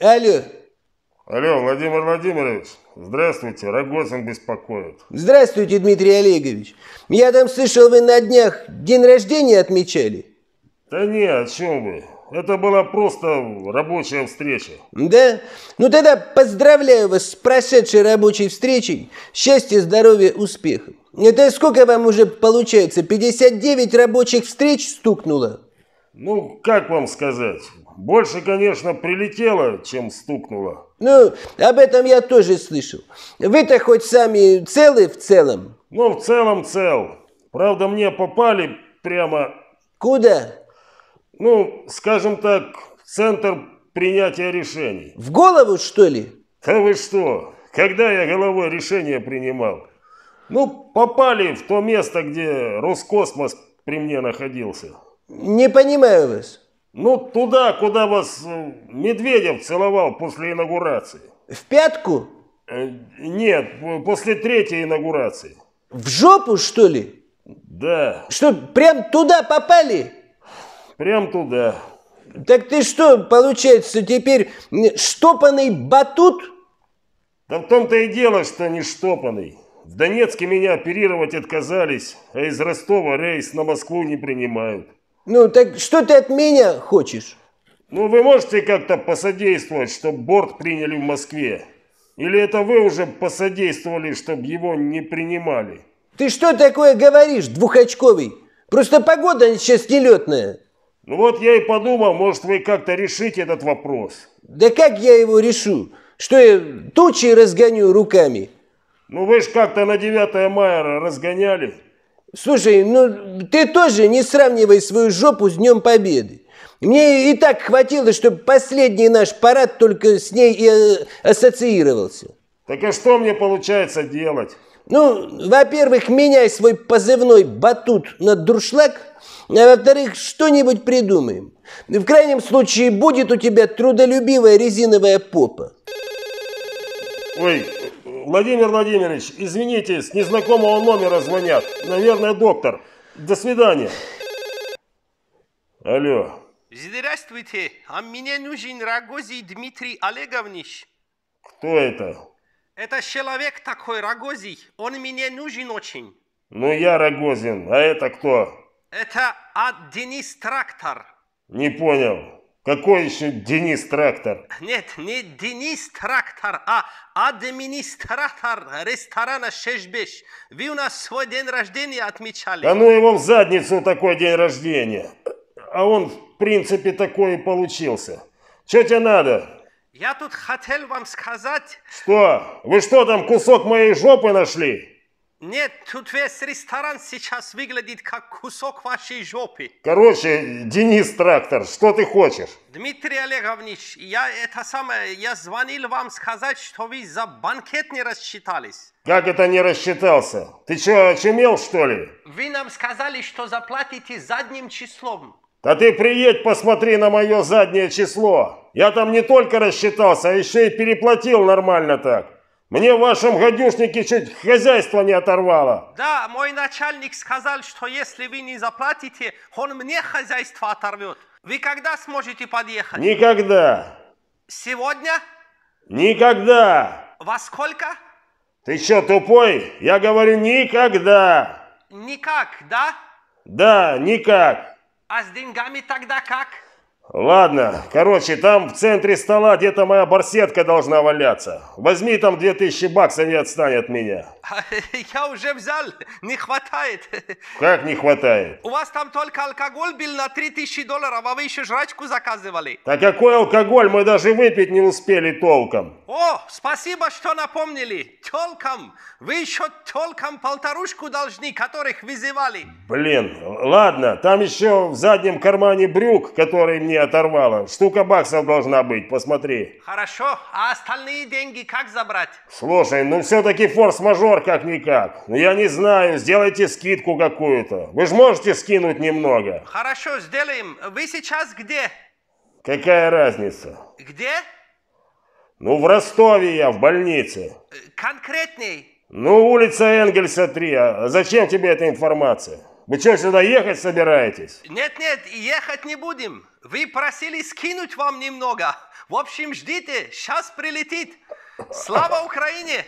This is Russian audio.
Алло. Алло, Владимир Владимирович. Здравствуйте, Рогозин беспокоит. Здравствуйте, Дмитрий Олегович. Я там слышал, вы на днях день рождения отмечали. Да нет, о чем вы? Это была просто рабочая встреча. Да? Ну тогда поздравляю вас с прошедшей рабочей встречей. Счастья, здоровья, успехов. Это сколько вам уже получается? 59 рабочих встреч стукнуло? Ну, как вам сказать? Больше, конечно, прилетело, чем стукнуло. Ну, об этом я тоже слышал. Вы-то хоть сами целы в целом? Ну, в целом цел. Правда, мне попали прямо... Куда? Ну, скажем так, в центр принятия решений. В голову, что ли? Да вы что? Когда я головой решение принимал? Ну, попали в то место, где Роскосмос при мне находился. Не понимаю вас. Ну, туда, куда вас э, Медведев целовал после инаугурации. В пятку? Э, нет, после третьей инаугурации. В жопу, что ли? Да. Что, прям туда попали? Прям туда. Так ты что, получается, теперь штопанный батут? Да в том-то и дело, что не штопанный. В Донецке меня оперировать отказались, а из Ростова рейс на Москву не принимают. Ну, так что ты от меня хочешь? Ну, вы можете как-то посодействовать, чтобы борт приняли в Москве? Или это вы уже посодействовали, чтобы его не принимали? Ты что такое говоришь, двухочковый? Просто погода сейчас нелетная. Ну вот я и подумал, может вы как-то решите этот вопрос. Да как я его решу? Что я тучи разгоню руками? Ну вы ж как-то на 9 мая разгоняли. Слушай, ну ты тоже не сравнивай свою жопу с Днем Победы. Мне и так хватило, чтобы последний наш парад только с ней и э, ассоциировался. Так а что мне получается делать? Ну, во-первых, меняй свой позывной батут на дуршлаг, а во-вторых, что-нибудь придумаем. В крайнем случае будет у тебя трудолюбивая резиновая попа. Ой, Владимир Владимирович, извините, с незнакомого номера звонят. Наверное, доктор. До свидания. Алло. Здравствуйте, а мне нужен Рогозий Дмитрий Олегович. Кто это? Это человек такой, Рогозий. Он мне нужен очень. Ну я Рогозин, а это кто? Это Денис Трактор. Не понял. Какой еще Денис Трактор? Нет, не Денис Трактор, а администратор ресторана «Шешбеш». Вы у нас свой день рождения отмечали. Да ну его в задницу такой день рождения. А он, в принципе, такой и получился. Че тебе надо? Я тут хотел вам сказать... Что? Вы что там, кусок моей жопы нашли? Нет, тут весь ресторан сейчас выглядит как кусок вашей жопы. Короче, Денис Трактор, что ты хочешь? Дмитрий Олегович, я это самое, я звонил вам сказать, что вы за банкет не рассчитались. Как это не рассчитался? Ты что, очумел, что ли? Вы нам сказали, что заплатите задним числом. Да ты приедь, посмотри на мое заднее число. Я там не только рассчитался, а еще и переплатил нормально так. Мне в вашем гадюшнике чуть хозяйство не оторвало. Да, мой начальник сказал, что если вы не заплатите, он мне хозяйство оторвет. Вы когда сможете подъехать? Никогда. Сегодня? Никогда. Во сколько? Ты что, тупой? Я говорю никогда. Никак, да? Да, никак. А с деньгами тогда как? Ладно, короче, там в центре стола где-то моя барсетка должна валяться. Возьми там 2000 баксов и отстань от меня. А, я уже взял, не хватает. Как не хватает? У вас там только алкоголь был на 3000 долларов, а вы еще жрачку заказывали. Так какой алкоголь, мы даже выпить не успели толком. О, спасибо, что напомнили. Толком. Вы еще толком полторушку должны, которых вызывали. Блин, ладно, там еще в заднем кармане брюк, который мне оторвало. Штука баксов должна быть, посмотри. Хорошо, а остальные деньги как забрать? Слушай, ну все-таки форс-мажор как-никак. Но ну, я не знаю, сделайте скидку какую-то. Вы же можете скинуть немного? Хорошо, сделаем. Вы сейчас где? Какая разница? Где? Ну, в Ростове я, в больнице. Конкретней? Ну, улица Энгельса 3. А зачем тебе эта информация? Вы что, сюда ехать собираетесь? Нет-нет, ехать не будем. Вы просили скинуть вам немного. В общем, ждите, сейчас прилетит. Слава Украине!